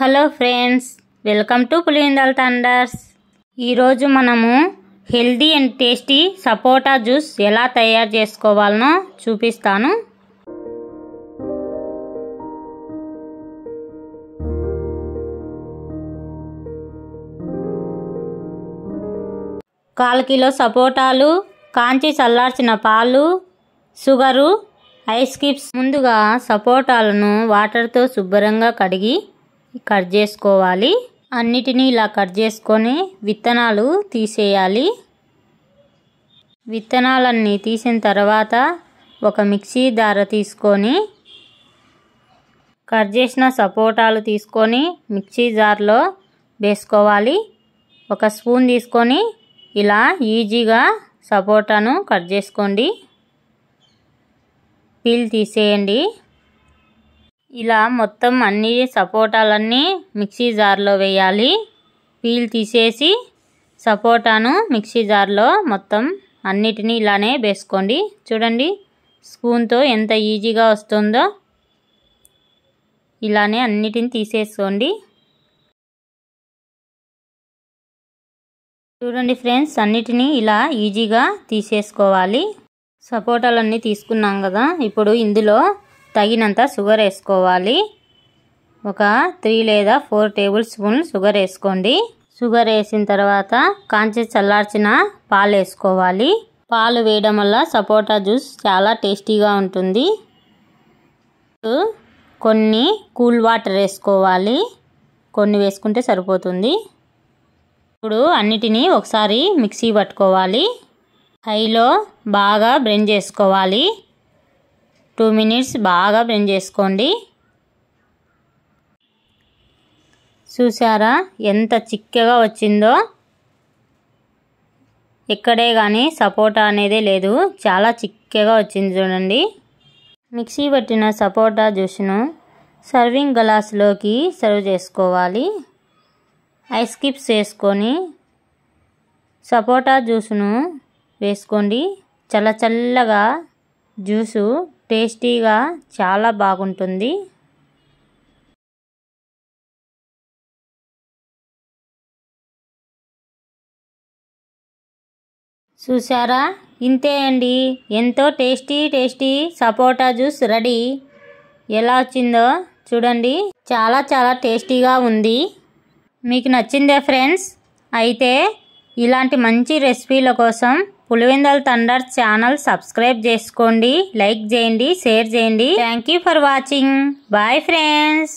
hello friends welcome to Pulivendula thunders ఈరోజు మనము healthy and tasty sapota juice ఎలా తయారు చేసుకోవాలనో చూపిస్తాను కాల్ కిలో సపోటాలు కాంచి చల్లార్చిన పాలు షుగరు ఐస్ క్యూబ్స్ ముందుగా సపోటాలను వాటర్తో శుభ్రంగా కడిగి కట్ చేసుకోవాలి అన్నిటినీ ఇలా కట్ చేసుకొని విత్తనాలు తీసేయాలి విత్తనాలన్నీ తీసిన తర్వాత ఒక మిక్సీ దార తీసుకొని కట్ చేసిన సపోటాలు తీసుకొని మిక్సీ జార్లో వేసుకోవాలి ఒక స్పూన్ తీసుకొని ఇలా ఈజీగా సపోటాను కట్ చేసుకోండి పీల్ తీసేయండి ఇలా మొత్తం అన్ని సపోటాలన్నీ మిక్సీ జార్లో వేయాలి పీల్ తీసేసి సపోటాను మిక్సీ జార్లో మొత్తం అన్నిటినీ ఇలానే వేసుకోండి చూడండి స్పూన్తో ఎంత ఈజీగా వస్తుందో ఇలానే అన్నిటిని తీసేసుకోండి చూడండి ఫ్రెండ్స్ అన్నిటినీ ఇలా ఈజీగా తీసేసుకోవాలి సపోటాలన్నీ తీసుకున్నాం కదా ఇప్పుడు ఇందులో తగినంత షుగర్ వేసుకోవాలి ఒక త్రీ లేదా ఫోర్ టేబుల్ స్పూన్లు షుగర్ వేసుకోండి షుగర్ వేసిన తర్వాత కాంచి చల్లార్చిన పాలు వేసుకోవాలి పాలు వేయడం వల్ల సపోటా జ్యూస్ చాలా టేస్టీగా ఉంటుంది కొన్ని కూల్ వాటర్ వేసుకోవాలి కొన్ని వేసుకుంటే సరిపోతుంది ఇప్పుడు అన్నిటినీ ఒకసారి మిక్సీ పట్టుకోవాలి హైలో బాగా బ్రెండ్ చేసుకోవాలి టూ మినిట్స్ బాగా బ్లెండ్ చేసుకోండి చూసారా ఎంత చిక్కగా వచ్చిందో ఎక్కడే కానీ సపోటా అనేది లేదు చాలా చిక్కగా వచ్చింది చూడండి మిక్సీ పట్టిన సపోటా జ్యూస్ను సర్వింగ్ గ్లాసులోకి సర్వ్ చేసుకోవాలి ఐస్ క్యూబ్స్ వేసుకొని సపోటా జ్యూస్ను వేసుకోండి చల్ల చల్లగా జ్యూసు టేస్టీగా చాలా బాగుంటుంది చూసారా ఇంతే అండి ఎంతో tasty tasty sapota juice ready ఎలా వచ్చిందో చూడండి చాలా చాలా టేస్టీగా ఉంది మీకు నచ్చిందే ఫ్రెండ్స్ అయితే ఇలాంటి మంచి రెసిపీల కోసం పులివెందల తండర్ ఛానల్ సబ్స్క్రైబ్ చేసుకోండి లైక్ చేయండి షేర్ చేయండి thank for watching bye friends